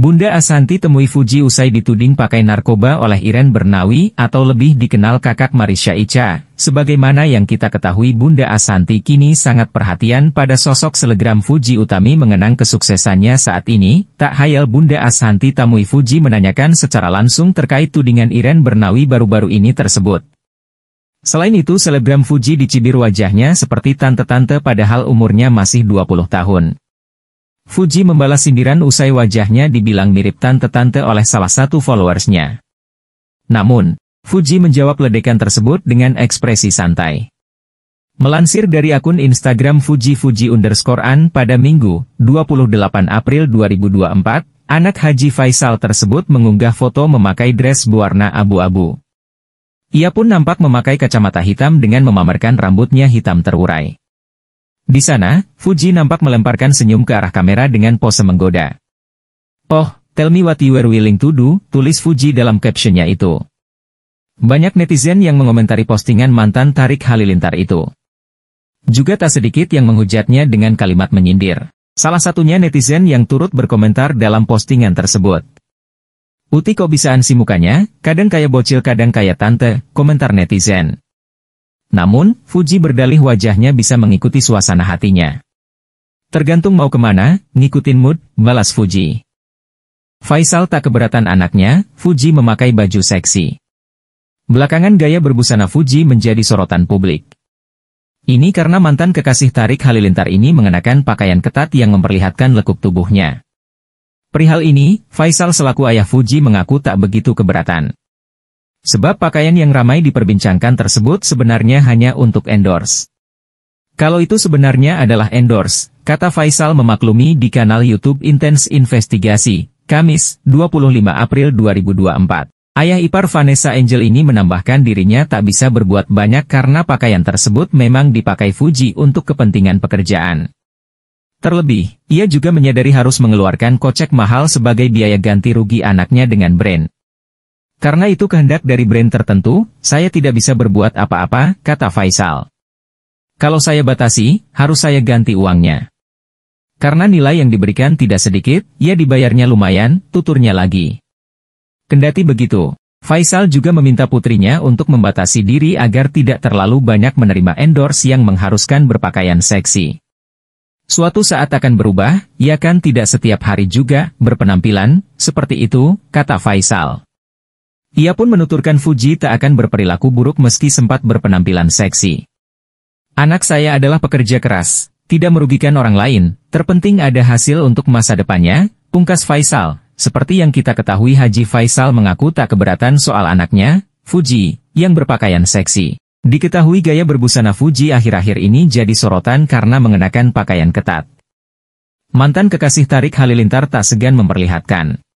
Bunda Asanti temui Fuji usai dituding pakai narkoba oleh Iren Bernawi atau lebih dikenal kakak Marisha Ica. Sebagaimana yang kita ketahui Bunda Asanti kini sangat perhatian pada sosok selegram Fuji Utami mengenang kesuksesannya saat ini. Tak hayal Bunda Asanti temui Fuji menanyakan secara langsung terkait tudingan Iren Bernawi baru-baru ini tersebut. Selain itu selegram Fuji dicibir wajahnya seperti tante-tante padahal umurnya masih 20 tahun. Fuji membalas sindiran usai wajahnya dibilang mirip tante-tante oleh salah satu followersnya. Namun, Fuji menjawab ledekan tersebut dengan ekspresi santai. Melansir dari akun Instagram Fuji Fuji underscore an pada Minggu, 28 April 2024, anak Haji Faisal tersebut mengunggah foto memakai dress berwarna abu-abu. Ia pun nampak memakai kacamata hitam dengan memamerkan rambutnya hitam terurai. Di sana, Fuji nampak melemparkan senyum ke arah kamera dengan pose menggoda. Oh, tell me what you were willing to do, tulis Fuji dalam captionnya itu. Banyak netizen yang mengomentari postingan mantan Tarik Halilintar itu. Juga tak sedikit yang menghujatnya dengan kalimat menyindir. Salah satunya netizen yang turut berkomentar dalam postingan tersebut. Uti kok bisa ansi mukanya, kadang kayak bocil kadang kayak tante, komentar netizen. Namun, Fuji berdalih wajahnya bisa mengikuti suasana hatinya. Tergantung mau kemana, ngikutin mood, balas Fuji. Faisal tak keberatan anaknya, Fuji memakai baju seksi. Belakangan gaya berbusana Fuji menjadi sorotan publik. Ini karena mantan kekasih Tarik Halilintar ini mengenakan pakaian ketat yang memperlihatkan lekuk tubuhnya. Perihal ini, Faisal selaku ayah Fuji mengaku tak begitu keberatan. Sebab pakaian yang ramai diperbincangkan tersebut sebenarnya hanya untuk endorse. Kalau itu sebenarnya adalah endorse, kata Faisal memaklumi di kanal YouTube Intense Investigasi, Kamis, 25 April 2024. Ayah ipar Vanessa Angel ini menambahkan dirinya tak bisa berbuat banyak karena pakaian tersebut memang dipakai Fuji untuk kepentingan pekerjaan. Terlebih, ia juga menyadari harus mengeluarkan kocek mahal sebagai biaya ganti rugi anaknya dengan brand. Karena itu kehendak dari brand tertentu, saya tidak bisa berbuat apa-apa, kata Faisal. Kalau saya batasi, harus saya ganti uangnya. Karena nilai yang diberikan tidak sedikit, ia ya dibayarnya lumayan, tuturnya lagi. Kendati begitu, Faisal juga meminta putrinya untuk membatasi diri agar tidak terlalu banyak menerima endorse yang mengharuskan berpakaian seksi. Suatu saat akan berubah, ya kan tidak setiap hari juga berpenampilan, seperti itu, kata Faisal. Ia pun menuturkan Fuji tak akan berperilaku buruk meski sempat berpenampilan seksi. Anak saya adalah pekerja keras, tidak merugikan orang lain, terpenting ada hasil untuk masa depannya, pungkas Faisal. Seperti yang kita ketahui Haji Faisal mengaku tak keberatan soal anaknya, Fuji, yang berpakaian seksi. Diketahui gaya berbusana Fuji akhir-akhir ini jadi sorotan karena mengenakan pakaian ketat. Mantan kekasih Tarik Halilintar tak segan memperlihatkan